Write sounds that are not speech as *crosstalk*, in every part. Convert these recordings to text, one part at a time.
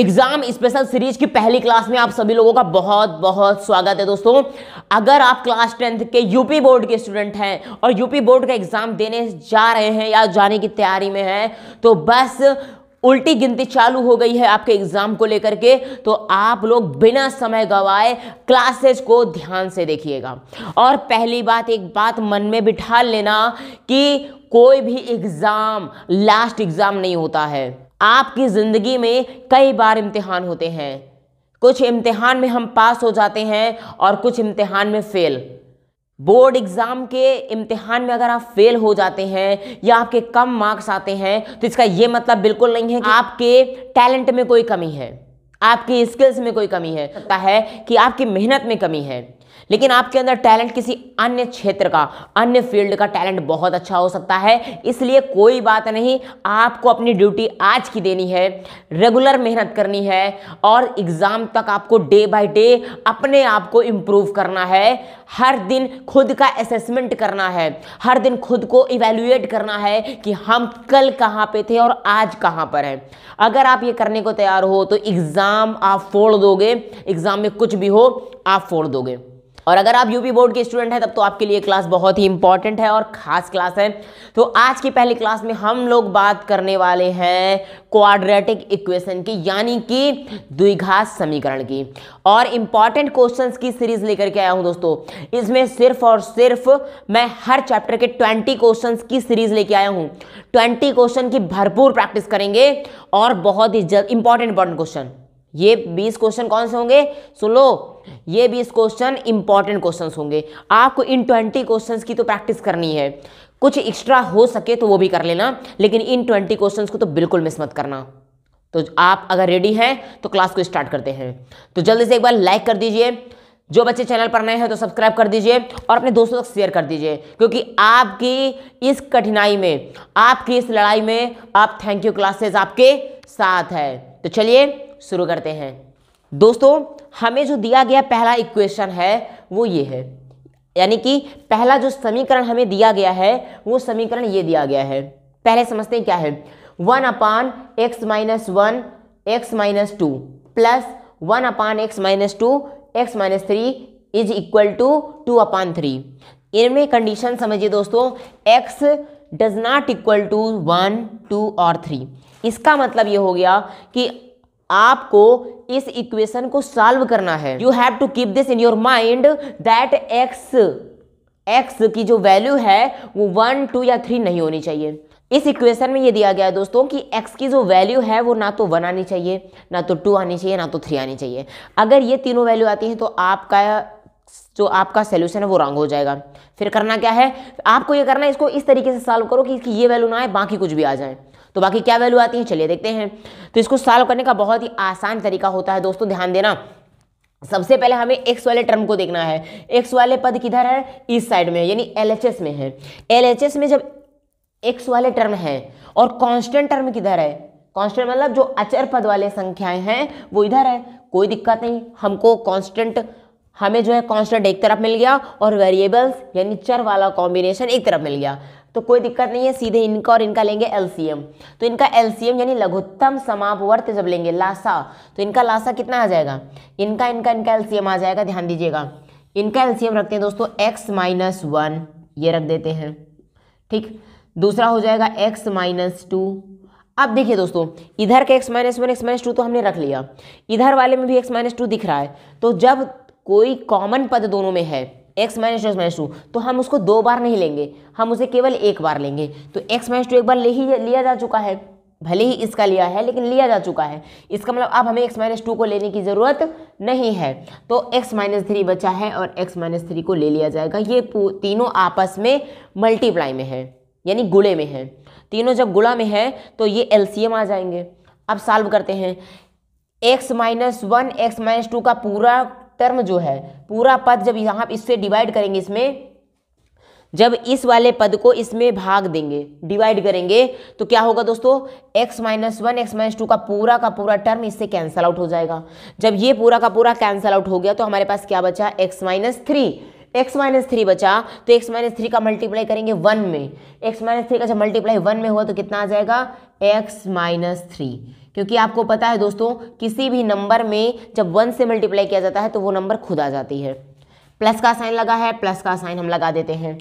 exam special series की पहली class में आप सभी लोगों का बहुत बहुत स्वागत है दोस्तों अगर आप क्लास टेंथ के यूपी बोर्ड के स्टूडेंट हैं और यूपी बोर्ड का एग्जाम देने जा रहे हैं या जाने की तैयारी में हैं तो बस उल्टी गिनती चालू हो गई है आपके एग्जाम को लेकर के तो आप लोग बिना समय गवाए क्लासेस को ध्यान से देखिएगा और पहली बात एक बात मन में बिठा लेना कि कोई भी एग्ज़ाम लास्ट एग्ज़ाम नहीं होता है आपकी ज़िंदगी में कई बार इम्तिहान होते हैं कुछ इम्तिहान में हम पास हो जाते हैं और कुछ इम्तिहान में फेल बोर्ड एग्ज़ाम के इम्तिहान में अगर आप फेल हो जाते हैं या आपके कम मार्क्स आते हैं तो इसका ये मतलब बिल्कुल नहीं है कि आपके टैलेंट में कोई कमी है आपकी स्किल्स में कोई कमी है पता है कि आपकी मेहनत में कमी है लेकिन आपके अंदर टैलेंट किसी अन्य क्षेत्र का अन्य फील्ड का टैलेंट बहुत अच्छा हो सकता है इसलिए कोई बात नहीं आपको अपनी ड्यूटी आज की देनी है रेगुलर मेहनत करनी है और एग्ज़ाम तक आपको डे बाय डे अपने आप को इम्प्रूव करना है हर दिन खुद का असेसमेंट करना है हर दिन खुद को इवेल्युएट करना है कि हम कल कहाँ पे थे और आज कहाँ पर हैं अगर आप ये करने को तैयार हो तो एग्ज़ाम आप फोड़ दोगे एग्ज़ाम में कुछ भी हो आप फोड़ दोगे और अगर आप यूपी बोर्ड के स्टूडेंट हैं तब तो आपके लिए क्लास बहुत ही इंपॉर्टेंट है और ख़ास क्लास है तो आज की पहली क्लास में हम लोग बात करने वाले हैं क्वाड्रेटिक इक्वेशन की यानी कि द्विघात समीकरण की और इंपॉर्टेंट क्वेश्चंस की सीरीज लेकर के आया हूं दोस्तों इसमें सिर्फ और सिर्फ मैं हर चैप्टर के ट्वेंटी क्वेश्चन की सीरीज लेके आया हूँ ट्वेंटी क्वेश्चन की भरपूर प्रैक्टिस करेंगे और बहुत ही जल्द इंपॉर्टेंट इंपॉर्टेंट क्वेश्चन ये बीस क्वेश्चन कौन से होंगे सुनो ये बीस क्वेश्चन इंपॉर्टेंट क्वेश्चंस होंगे आपको इन ट्वेंटी क्वेश्चंस की तो प्रैक्टिस करनी है कुछ एक्स्ट्रा हो सके तो वो भी कर लेना लेकिन इन ट्वेंटी क्वेश्चंस को तो बिल्कुल मिस मत करना तो आप अगर रेडी हैं तो क्लास को स्टार्ट करते हैं तो जल्दी से एक बार लाइक कर दीजिए जो बच्चे चैनल पर नए हैं तो सब्सक्राइब कर दीजिए और अपने दोस्तों तक शेयर कर दीजिए क्योंकि आपकी इस कठिनाई में आपकी इस लड़ाई में आप थैंक यू क्लासेस आपके साथ है तो चलिए शुरू करते हैं दोस्तों हमें जो दिया गया पहला इक्वेशन है वो ये है यानी कि पहला जो समीकरण हमें दिया गया है वो समीकरण ये दिया गया है पहले समझते हैं क्या है one upon x minus one x minus two plus one upon x minus two x minus three is equal to two upon three इनमें कंडीशन समझिए दोस्तों x does not equal to one two और three इसका मतलब ये हो गया कि आपको इस इक्वेशन को सॉल्व करना है you have to keep this in your mind that x x की जो वैल्यू है वो वन टू या थ्री नहीं होनी चाहिए इस इक्वेशन में ये दिया गया है दोस्तों कि x की जो वैल्यू है वो ना तो वन आनी चाहिए ना तो टू आनी चाहिए ना तो थ्री आनी चाहिए अगर ये तीनों वैल्यू आती हैं तो आपका जो आपका सोल्यूशन है वो रॉन्ग हो जाएगा फिर करना क्या है आपको ये करना है इसको इस तरीके से सॉल्व करो कि इसकी ये वैल्यू ना आए बाकी कुछ भी आ जाए तो बाकी क्या वैल्यू आती है चलिए देखते हैं तो इसको सॉल्व करने का बहुत ही आसान तरीका होता है दोस्तों ध्यान देना सबसे पहले हमें x वाले टर्म को देखना है x वाले पद किधर है इस साइड में यानी एलएचएस में है एलएचएस में जब x वाले टर्म है और कांस्टेंट टर्म किधर है कांस्टेंट मतलब जो अचर पद वाले संख्याएं हैं वो इधर है कोई दिक्कत नहीं हमको कांस्टेंट हमें जो है कांस्टेंट एक तरफ मिल गया और वेरिएबल्स यानी चर वाला कॉम्बिनेशन एक तरफ मिल गया तो कोई दिक्कत नहीं है सीधे इनका और इनका लेंगे एलसीएम तो इनका एलसीएम यानी लघुत्तम समापवर्त जब लेंगे लासा तो इनका लासा कितना आ जाएगा इनका इनका इनका एलसीएम आ जाएगा ध्यान दीजिएगा इनका एलसीएम रखते हैं दोस्तों एक्स माइनस वन ये रख देते हैं ठीक दूसरा हो जाएगा एक्स माइनस टू अब देखिए दोस्तों इधर का x minus one x minus two तो हमने रख लिया इधर वाले में भी एक्स माइनस टू दिख रहा है तो जब कोई कॉमन पद दोनों में है x minus two x minus two तो हम उसको दो बार नहीं लेंगे हम उसे केवल एक बार लेंगे तो एक्स माइनस टू एक बार ले ही लिया जा चुका है भले ही इसका लिया है लेकिन लिया जा चुका है इसका मतलब अब हमें x माइनस टू को लेने की ज़रूरत नहीं है तो x माइनस थ्री बचा है और x माइनस थ्री को ले लिया जाएगा ये तीनों आपस में मल्टीप्लाई में है यानी गुड़े में है तीनों जब गुड़ा में है तो ये एलसीएम आ जाएंगे अब सॉल्व करते हैं x minus one x minus two का पूरा टर्म जो है पूरा पद जब यहाँ इससे डिवाइड करेंगे इसमें जब इस वाले पद को इसमें भाग देंगे डिवाइड करेंगे तो क्या होगा दोस्तों x minus one x minus two का पूरा का पूरा टर्म इससे कैंसल आउट हो जाएगा जब ये पूरा का पूरा कैंसल आउट हो गया तो हमारे पास क्या बचा x minus three x minus three बचा तो एक्स माइनस थ्री का मल्टीप्लाई करेंगे वन में एक्स माइनस थ्री का जब मल्टीप्लाई वन में हुआ तो कितना आ जाएगा एक्स माइनस थ्री क्योंकि आपको पता है दोस्तों किसी भी नंबर में जब वन से मल्टीप्लाई किया जाता है तो वो नंबर खुद आ जाती है प्लस का साइन लगा है प्लस का साइन हम लगा देते हैं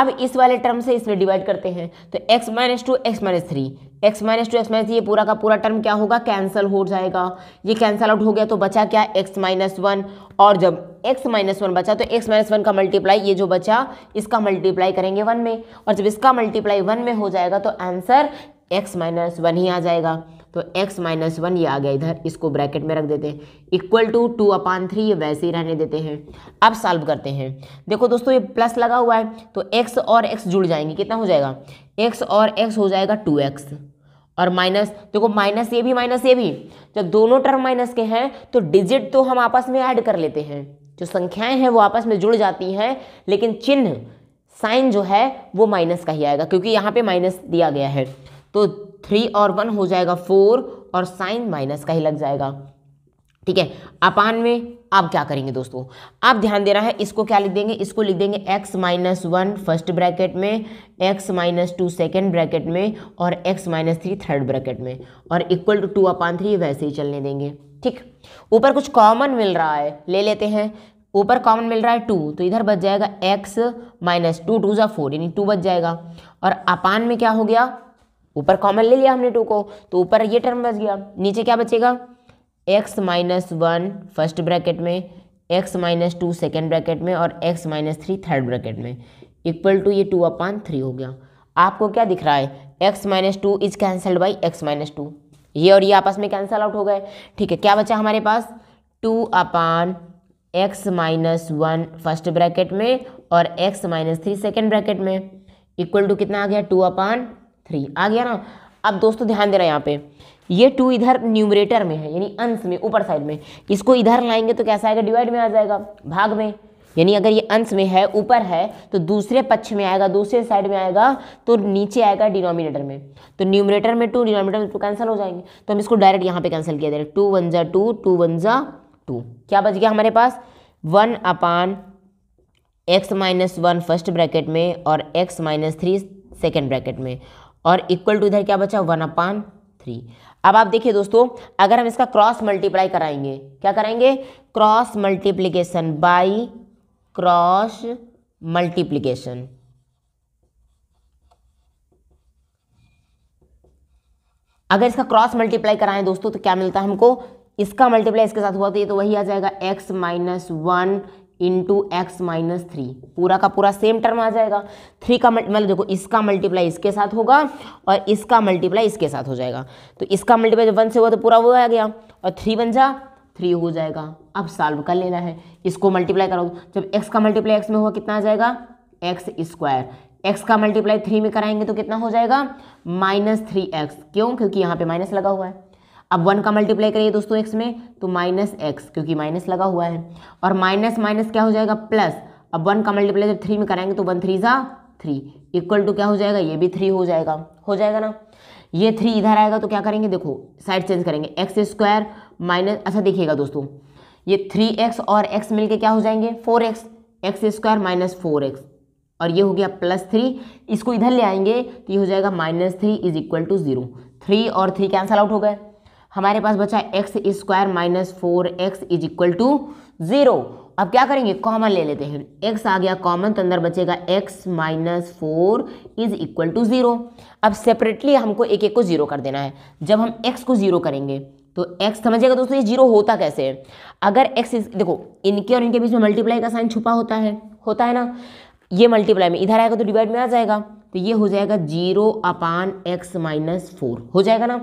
अब इस वाले टर्म से इसमें डिवाइड करते हैं तो x minus two x minus three x minus two x minus ये पूरा का पूरा टर्म क्या होगा कैंसिल हो जाएगा ये कैंसिल आउट हो गया तो बचा क्या x माइनस वन और जब x माइनस वन बचा तो x माइनस वन का मल्टीप्लाई ये जो बचा इसका मल्टीप्लाई करेंगे वन में और जब इसका मल्टीप्लाई वन में हो जाएगा तो आंसर एक्स माइनस वन ही आ जाएगा तो x माइनस वन ये आ गया इधर इसको ब्रैकेट में रख देते हैं equal to two upon three ये वैसे ही रहने देते हैं अब सॉल्व करते हैं देखो दोस्तों ये प्लस लगा हुआ है तो x और x जुड़ जाएंगे कितना हो जाएगा x और x हो जाएगा टू एक्स और माइनस देखो माइनस ये भी माइनस ये भी जब दोनों टर्म माइनस के हैं तो डिजिट तो हम आपस में ऐड कर लेते हैं जो संख्याएं हैं वो आपस में जुड़ जाती हैं लेकिन चिन्ह साइन जो है वो माइनस का ही आएगा क्योंकि यहाँ पे माइनस दिया गया है तो थ्री और वन हो जाएगा फोर और साइन माइनस का ही लग जाएगा ठीक है अपान में आप क्या करेंगे दोस्तों आप ध्यान दे रहा है इसको क्या लिख देंगे इसको लिख देंगे x minus one first bracket में x minus two second bracket में और x minus three third bracket में और equal to two upon three वैसे ही चलने देंगे ठीक ऊपर कुछ कॉमन मिल रहा है ले लेते हैं ऊपर कॉमन मिल रहा है टू तो इधर बच जाएगा एक्स माइनस टू टू ज़ा फोर यानी टू बच जाएगा और अपान में क्या हो गया ऊपर कॉमन ले लिया हमने टू को तो ऊपर ये टर्म बच गया नीचे क्या बचेगा x minus one first bracket में x minus two second bracket में और x minus three third bracket में इक्वल टू ये टू अपान थ्री हो गया आपको क्या दिख रहा है x minus two is cancelled by x minus two ये और ये आपस में कैंसल आउट हो गए ठीक है क्या बचा हमारे पास two upon x minus one first bracket में और x minus three second bracket में इक्वल टू कितना आ गया टू अपान थ्री आ गया ना अब दोस्तों ध्यान देना यहाँ पे ये टू इधर न्यूमरेटर में है यानी अंश में ऊपर साइड में इसको इधर लाएंगे तो कैसा आएगा डिवाइड में आ जाएगा भाग में यानी अगर ये अंश में है ऊपर है तो दूसरे पक्ष में आएगा दूसरे साइड में आएगा तो नीचे आएगा डिनोमिनेटर में तो न्यूमरेटर में टू डिनोमिनेटर में टू कैंसिल हो जाएंगे तो हम इसको डायरेक्ट यहाँ पे कैंसिल किया जाएगा टू वन जा टू टू वन जा टू क्या बच गया हमारे पास one upon x minus one first bracket में और x minus three second bracket में और इक्वल टू इधर क्या बचा वन अपान थ्री अब आप देखिए दोस्तों अगर हम इसका क्रॉस मल्टीप्लाई कराएंगे क्या कराएंगे cross multiplication by cross multiplication अगर इसका क्रॉस मल्टीप्लाई कराएं दोस्तों तो क्या मिलता है हमको इसका मल्टीप्लाई इसके साथ हुआ तो ये तो वही आ जाएगा x minus one into x minus three पूरा का पूरा सेम टर्म आ जाएगा थ्री का मतलब देखो इसका मल्टीप्लाई इसके साथ होगा और इसका मल्टीप्लाई इसके साथ हो जाएगा तो इसका मल्टीप्लाई जब वन से हुआ तो पूरा वो आ गया और थ्री बन जा थ्री हो जाएगा अब सॉल्व कर लेना है इसको मल्टीप्लाई करो जब एक्स का मल्टीप्लाई एक्स में हुआ कितना आ जाएगा एक्स स्क्वायर एक्स का मल्टीप्लाई थ्री में कराएंगे तो कितना हो जाएगा माइनस थ्री एक्स क्यों क्योंकि यहाँ पे माइनस लगा हुआ है अब वन का मल्टीप्लाई करिए दोस्तों एक्स में तो माइनस एक्स क्योंकि माइनस लगा हुआ है और माइनस माइनस क्या हो जाएगा प्लस अब वन का मल्टीप्लाई जब थ्री में कराएंगे तो वन थ्री ज़ा थ्री इक्वल टू क्या हो जाएगा ये भी थ्री हो जाएगा हो जाएगा ना ये थ्री इधर आएगा तो क्या करेंगे देखो साइड चेंज करेंगे एक्स स्क्वायर माइनस अच्छा देखिएगा दोस्तों ये थ्री एक्स और एक्स मिलकर क्या हो जाएंगे four x x square minus four x और ये हो गया प्लस थ्री इसको इधर ले आएंगे तो ये हो जाएगा minus three is equal to zero three और थ्री कैंसल आउट हो गए हमारे पास बचा x square minus four x is equal to zero अब क्या करेंगे कॉमन ले लेते हैं एक्स आ गया कॉमन तो अंदर बचेगा x minus four is equal to zero अब सेपरेटली हमको एक एक को ज़ीरो कर देना है जब हम एक्स को ज़ीरो करेंगे तो x समझिएगा दोस्तों ये जीरो होता कैसे है अगर x इस, देखो इनके और इनके बीच में मल्टीप्लाई का साइन छुपा होता है होता है ना ये मल्टीप्लाई में इधर आएगा तो डिवाइड में आ जाएगा तो ये हो जाएगा zero upon x minus four हो जाएगा ना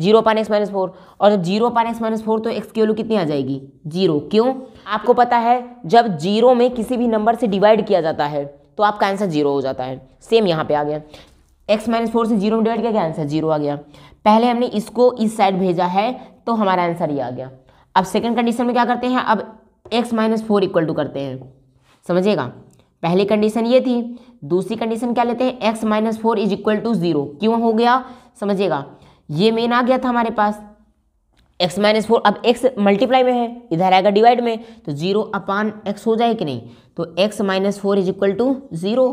zero upon x minus four और जब zero upon x minus four तो एक्स की वैल्यू कितनी आ जाएगी जीरो क्यों आपको पता है जब जीरो में किसी भी नंबर से डिवाइड किया जाता है तो आपका आंसर जीरो हो जाता है सेम यहाँ पे आ गया एक्स माइनस फोर से जीरो में डिवाइड किया गया आंसर जीरो आ गया पहले हमने इसको इस साइड भेजा है तो हमारा आंसर ये आ गया अब सेकेंड कंडीशन में क्या करते हैं अब x minus four equal to करते हैं समझिएगा पहली कंडीशन ये थी दूसरी कंडीशन क्या लेते हैं x minus four is equal to zero क्यों हो गया समझिएगा ये मेन आ गया था हमारे पास एक्स माइनस फोर अब एक्स मल्टीप्लाई में है इधर आएगा डिवाइड में तो जीरो अपान एक्स हो जाए कि नहीं तो x minus four is equal to zero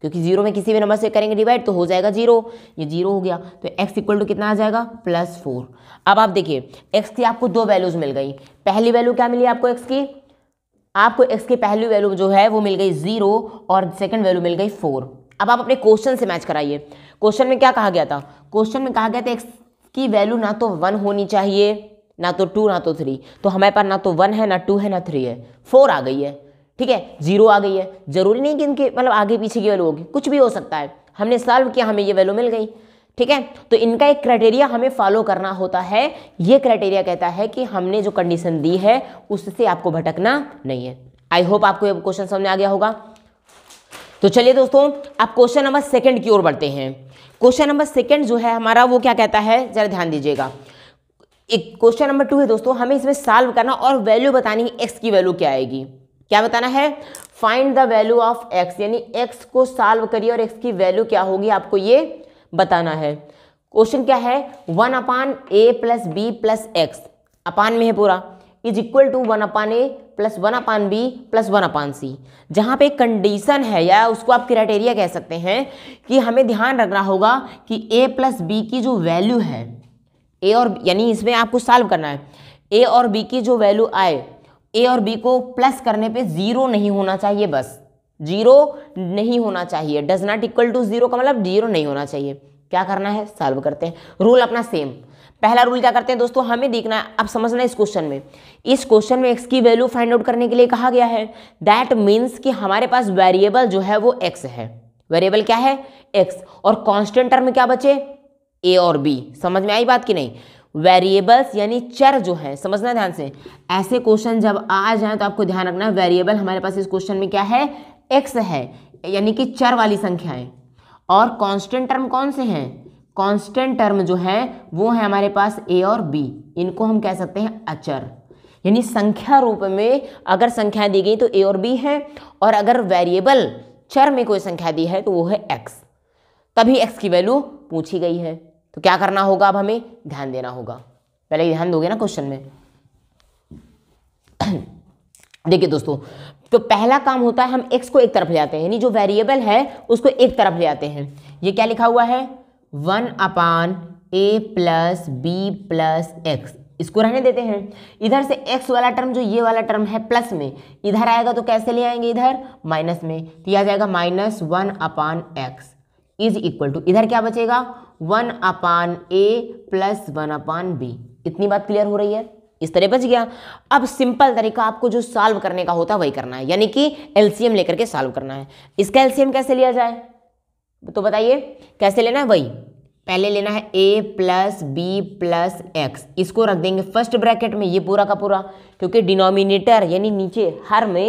क्योंकि जीरो में किसी भी नंबर से करेंगे डिवाइड तो हो जाएगा जीरो ये जीरो हो गया तो एक्स इक्वल टू कितना आ जाएगा प्लस फोर अब आप देखिए एक्स की आपको दो वैल्यूज़ मिल गई पहली वैल्यू क्या मिली आपको एक्स की आपको एक्स की पहली वैल्यू जो है वो मिल गई जीरो और सेकेंड वैल्यू मिल गई फोर अब आप अपने क्वेश्चन से मैच कराइए क्वेश्चन में क्या कहा गया था क्वेश्चन में कहा गया था एक्स की वैल्यू ना तो वन होनी चाहिए ना तो टू ना तो थ्री तो हमारे पास ना तो वन है ना टू है ना थ्री है फोर आ गई है ठीक है जीरो आ गई है जरूरी नहीं कि इनके मतलब आगे पीछे की वैल्यू होगी कुछ भी हो सकता है हमने सॉल्व किया हमें ये वैल्यू मिल गई ठीक है तो इनका एक क्राइटेरिया हमें फॉलो करना होता है ये क्राइटेरिया कहता है कि हमने जो कंडीशन दी है उससे आपको भटकना नहीं है आई होप आपको ये क्वेश्चन समझ में आ गया होगा तो चलिए दोस्तों अब क्वेश्चन नंबर सेकंड की ओर बढ़ते हैं क्वेश्चन नंबर सेकंड जो है हमारा वो क्या कहता है जरा ध्यान दीजिएगा एक क्वेश्चन नंबर टू है दोस्तों हमें इसमें सॉल्व करना और वैल्यू बतानी है एक्स की वैल्यू क्या आएगी क्या बताना है find the value of x यानी एक्स को सॉल्व करिए और एक्स की वैल्यू क्या होगी आपको ये बताना है क्वेश्चन क्या है one upon a plus b plus x upon में है पूरा is equal to one upon a plus one upon b plus one upon c जहाँ पे कंडीशन है या उसको आप क्राइटेरिया कह सकते हैं कि हमें ध्यान रखना होगा कि ए प्लस बी की जो वैल्यू है ए और यानी इसमें आपको सॉल्व करना है ए और बी की जो वैल्यू आए ए और बी को प्लस करने पे ज़ीरो नहीं होना चाहिए बस जीरो नहीं होना चाहिए does not equal to zero का मतलब जीरो नहीं होना चाहिए क्या करना है सॉल्व करते हैं रूल अपना सेम पहला रूल क्या करते हैं दोस्तों हमें देखना है अब समझना इस क्वेश्चन में इस क्वेश्चन में एक्स की वैल्यू फाइंड आउट करने के लिए कहा गया है दैट मीन्स कि हमारे पास वेरिएबल जो है वो एक्स है वेरिएबल क्या है एक्स और कॉन्स्टेंट टर्म क्या बचे ए और बी समझ में आई बात कि नहीं वेरिएबल्स यानी चर जो है समझना ध्यान से ऐसे क्वेश्चन जब आ जाए तो आपको ध्यान रखना वेरिएबल हमारे पास इस क्वेश्चन में क्या है एक्स है यानी कि चर वाली संख्याएं और कॉन्स्टेंट टर्म कौन से हैं कांस्टेंट टर्म जो है वो है हमारे पास ए और बी इनको हम कह सकते हैं अचर यानी संख्या रूप में अगर संख्या दी गई तो ए और बी है और अगर वेरिएबल चर में कोई संख्या दी है तो वो है एक्स तभी एक्स की वैल्यू पूछी गई है तो क्या करना होगा अब हमें ध्यान देना होगा पहले ध्यान दोगे ना क्वेश्चन में *clears throat* देखिए दोस्तों तो पहला काम होता है हम एक्स को एक तरफ ले जाते हैं यानी जो वेरिएबल है उसको एक तरफ ले जाते हैं ये क्या लिखा हुआ है one upon a plus b plus x इसको रहने देते हैं इधर से x वाला टर्म जो ये वाला टर्म है प्लस में इधर आएगा तो कैसे ले आएंगे इधर माइनस में तो यह आ जाएगा minus one upon x is equal to इधर क्या बचेगा one upon a plus one upon b इतनी बात क्लियर हो रही है इस तरह बच गया अब सिंपल तरीका आपको जो सॉल्व करने का होता है वही करना है यानी कि एलसीएम लेकर के सॉल्व करना है इसका एलसीएम कैसे लिया जाए तो बताइए कैसे लेना है वही पहले लेना है a plus b plus x इसको रख देंगे फर्स्ट ब्रैकेट में ये पूरा का पूरा क्योंकि डिनोमिनेटर यानी नीचे हर में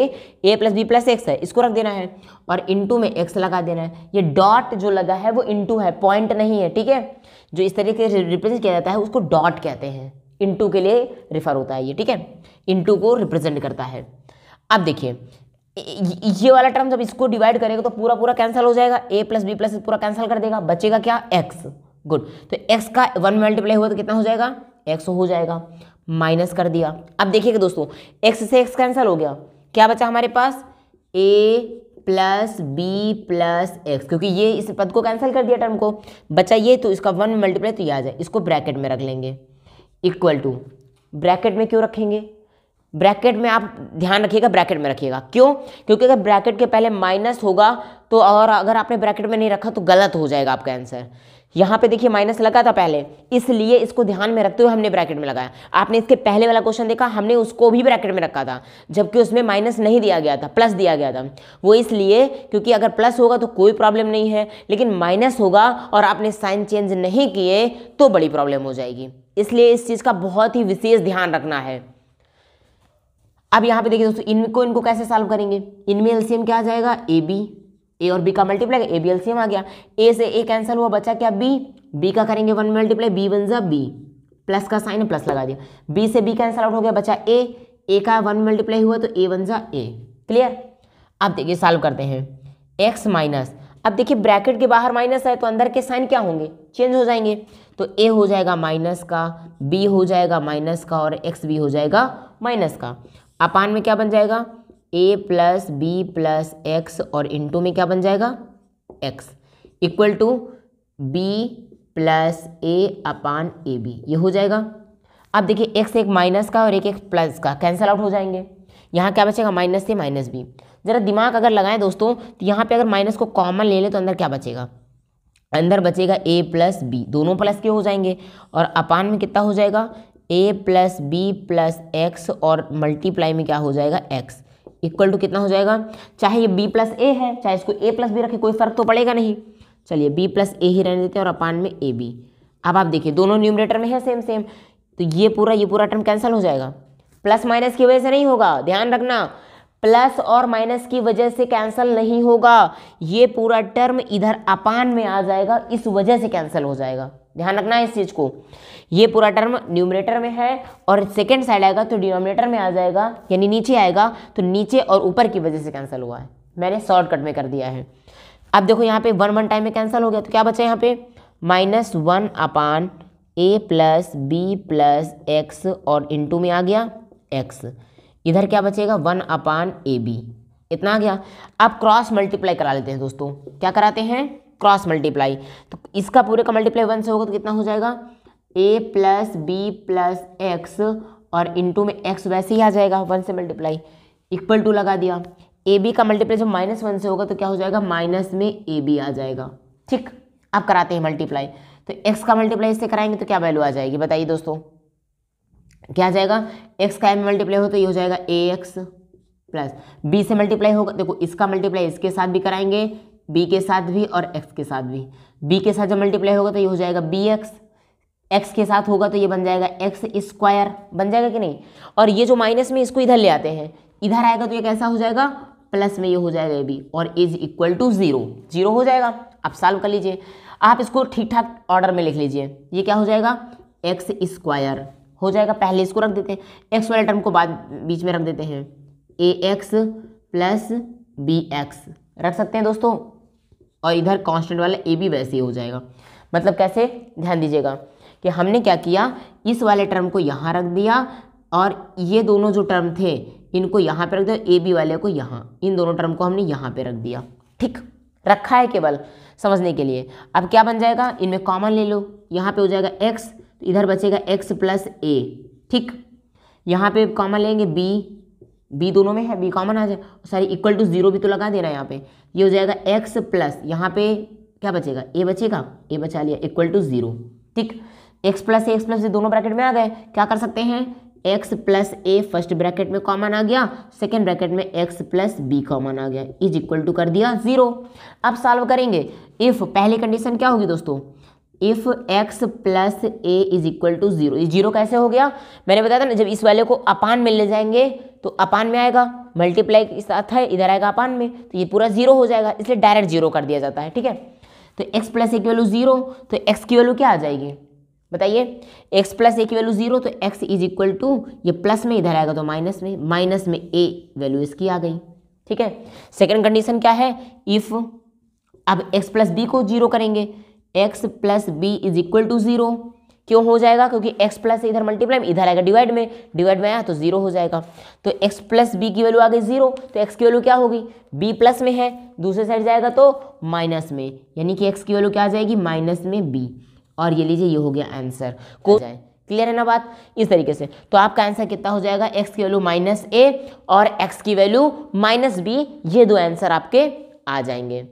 a plus b plus x है इसको रख देना है और इंटू में एक्स लगा देना है ये डॉट जो लगा है वो इंटू है पॉइंट नहीं है ठीक है जो इस तरीके से रिप्रेजेंट किया जाता है उसको डॉट कहते हैं इंटू के लिए रिफर होता है ये ठीक है इंटू को रिप्रेजेंट करता है अब देखिए ये वाला टर्म जब इसको डिवाइड करेगा तो पूरा पूरा कैंसिल हो जाएगा ए प्लस बी प्लस पूरा कैंसिल कर देगा बचेगा क्या एक्स गुड तो एक्स का वन मल्टीप्लाई हुआ तो कितना हो जाएगा एक्स हो जाएगा माइनस कर दिया अब देखिएगा दोस्तों एक्स से एक्स कैंसिल हो गया क्या बचा हमारे पास a plus b plus x क्योंकि ये इस पद को कैंसिल कर दिया टर्म को बचा ये तो इसका वन मल्टीप्लाई तो ये आ जाए इसको ब्रैकेट में रख लेंगे इक्वल टू ब्रैकेट में क्यों रखेंगे ब्रैकेट में आप ध्यान रखिएगा ब्रैकेट में रखिएगा क्यों क्योंकि अगर ब्रैकेट के पहले माइनस होगा तो और अगर आपने ब्रैकेट में नहीं रखा तो गलत हो जाएगा आपका आंसर यहाँ पे देखिए माइनस लगा था पहले इसलिए इसको ध्यान में रखते हुए हमने ब्रैकेट में लगाया आपने इसके पहले वाला क्वेश्चन देखा हमने उसको भी ब्रैकेट में रखा था जबकि उसमें माइनस नहीं दिया गया था प्लस दिया गया था वो इसलिए क्योंकि अगर प्लस होगा तो कोई प्रॉब्लम नहीं है लेकिन माइनस होगा और आपने साइन चेंज नहीं किए तो बड़ी प्रॉब्लम हो जाएगी इसलिए इस चीज़ का बहुत ही विशेष ध्यान रखना है अब यहाँ पे देखिए दोस्तों इनको इनको कैसे सॉल्व करेंगे इनमें एलसीएम क्या आ जाएगा ए बी ए और बी का मल्टीप्लाई ए बी एलसीएम आ गया ए से ए कैंसिल हुआ बचा क्या बी बी का करेंगे वन मल्टीप्लाई बी वन जा बी प्लस का साइन प्लस लगा दिया बी से बी कैंसिल आउट हो गया बचा ए ए का वन मल्टीप्लाई हुआ तो ए वन जा ए क्लियर अब देखिए सॉल्व करते हैं एक्स माइनस अब देखिए ब्रैकेट के बाहर माइनस है तो अंदर के साइन क्या होंगे चेंज हो जाएंगे तो ए हो जाएगा माइनस का बी हो जाएगा माइनस का और एक्स भी हो जाएगा माइनस का अपान में क्या बन जाएगा a plus b plus x और इंटू में क्या बन जाएगा x equal to b plus a upon a b ये हो जाएगा अब देखिए एक्स एक माइनस का और एक एक प्लस का कैंसिल आउट हो जाएंगे यहाँ क्या बचेगा माइनस से माइनस बी ज़रा दिमाग अगर लगाएं दोस्तों तो यहाँ पे अगर माइनस को कॉमन ले लें तो अंदर क्या बचेगा अंदर बचेगा ए प्लस बी दोनों प्लस के हो जाएंगे और अपान में कितना हो जाएगा a plus b plus x और मल्टीप्लाई में क्या हो जाएगा एक्स इक्वल टू कितना हो जाएगा चाहे ये बी प्लस ए है चाहे इसको ए प्लस बी रखे कोई फर्क तो पड़ेगा नहीं चलिए बी प्लस ए ही रहने देते हैं और अपान में ए बी अब आप देखिए दोनों न्यूमरेटर में है सेम सेम तो ये पूरा ये पूरा टर्म कैंसिल हो जाएगा प्लस माइनस की वजह से नहीं होगा ध्यान रखना प्लस और माइनस की वजह से कैंसिल नहीं होगा ये पूरा टर्म इधर अपान में आ जाएगा इस वजह से कैंसिल हो जाएगा ध्यान रखना है इस चीज़ को ये पूरा टर्म न्यूमरेटर में है और सेकेंड साइड आएगा तो डिनोमिनेटर में आ जाएगा यानी नीचे आएगा तो नीचे और ऊपर की वजह से कैंसिल हुआ है मैंने शॉर्टकट में कर दिया है अब देखो यहाँ पे वन वन टाइम में कैंसिल हो गया तो क्या बचा यहाँ पे minus one upon a plus b plus x और इंटू में आ गया एक्स इधर क्या बचेगा वन अपान ए बी इतना आ गया अब क्रॉस मल्टीप्लाई करा लेते हैं दोस्तों क्या कराते हैं क्रॉस मल्टीप्लाई तो इसका पूरे का मल्टीप्लाई वन से होगा तो कितना हो जाएगा a plus b plus x और इंटू में एक्स वैसे ही आ जाएगा वन से मल्टीप्लाई इक्वल टू लगा दिया ए बी का मल्टीप्लाई जब माइनस वन से होगा तो क्या हो जाएगा माइनस में ए बी आ जाएगा ठीक अब कराते हैं मल्टीप्लाई तो एक्स का मल्टीप्लाई इससे कराएंगे तो क्या वैल्यू आ जाएगी बताइए दोस्तों क्या आ जाएगा एक्स का एम मल्टीप्लाई हो तो ये हो जाएगा ए एक्स प्लस बी से मल्टीप्लाई होगा देखो इसका मल्टीप्लाई इसके साथ भी कराएंगे बी के साथ भी और एक्स के साथ भी बी के साथ जब मल्टीप्लाई होगा तो ये हो जाएगा बी एक्स एक्स के साथ होगा तो ये बन जाएगा एक्स स्क्वायर बन जाएगा कि नहीं और ये जो माइनस में इसको इधर ले आते हैं इधर आएगा तो ये कैसा हो जाएगा प्लस में ये हो जाएगा ये भी और is equal to zero zero हो जाएगा आप सॉल्व कर लीजिए आप इसको ठीक ठाक ऑर्डर में लिख लीजिए ये क्या हो जाएगा एक्स स्क्वायर हो जाएगा पहले इसको रख देते हैं एक्स वाले टर्म को बाद बीच में रख देते हैं a x plus b x रख सकते हैं दोस्तों और इधर कांस्टेंट वाला ए भी वैसे ही हो जाएगा मतलब कैसे ध्यान दीजिएगा कि हमने क्या किया इस वाले टर्म को यहाँ रख दिया और ये दोनों जो टर्म थे इनको यहाँ पे रख दिया ए बी वाले को यहाँ इन दोनों टर्म को हमने यहाँ पे रख दिया ठीक रखा है केवल समझने के लिए अब क्या बन जाएगा इनमें कॉमन ले लो यहाँ पे हो जाएगा एक्स तो इधर बचेगा एक्स प्लस ए ठीक यहाँ पे कॉमन लेंगे बी बी दोनों में है बी कॉमन आ जाए सॉरी इक्वल टू जीरो भी तो लगा देना है यहाँ पे ये हो जाएगा एक्स प्लस यहाँ पे क्या बचेगा ए बचेगा ए बचा लिया इक्वल टू जीरो ठीक एक्स प्लस एक्स प्लस दोनों ब्रैकेट में आ गए क्या कर सकते हैं x plus a first bracket में कॉमन आ गया सेकेंड ब्रैकेट में एक्स प्लस बी कॉमन आ गया इज इक्वल टू कर दिया जीरो अब सॉल्व करेंगे इफ पहली कंडीशन क्या होगी दोस्तों if x plus a is equal to zero zero कैसे हो गया मैंने बताया था ना जब इस वाले को अपान में ले जाएंगे तो अपान में आएगा मल्टीप्लाई के साथ है इधर आएगा अपान में तो ये पूरा जीरो हो जाएगा इसलिए डायरेक्ट जीरो कर दिया जाता है ठीक है तो एक्स प्लस ए की वैल्यू जीरो तो एक्स की वैल्यू क्या आ जाएगी बताइए एक्स प्लस ए की वैल्यू जीरो तो एक्स इज इक्वल टू ये प्लस में इधर आएगा तो माइनस में माइनस में ए वैल्यू इसकी आ गई ठीक है सेकेंड कंडीशन क्या है इफ़ अब एक्स प्लस बी को जीरो करेंगे x plus b is equal to zero क्यों हो जाएगा क्योंकि x प्लस इधर मल्टीप्लाई में इधर आएगा डिवाइड में डिवाइड में आया तो जीरो हो जाएगा तो x प्लस बी की वैल्यू आ गई जीरो तो x की वैल्यू क्या होगी b प्लस में है दूसरे साइड जाएगा तो माइनस में यानी कि x की वैल्यू क्या आ जाएगी माइनस में b और ये लीजिए ये हो गया आंसर को जाए क्लियर है ना बात इस तरीके से तो आपका आंसर कितना हो जाएगा एक्स की वैल्यू माइनस ए और एक्स की वैल्यू माइनस बी ये दो आंसर आपके आ जाएंगे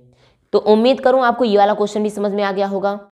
तो उम्मीद करूं आपको ये वाला क्वेश्चन भी समझ में आ गया होगा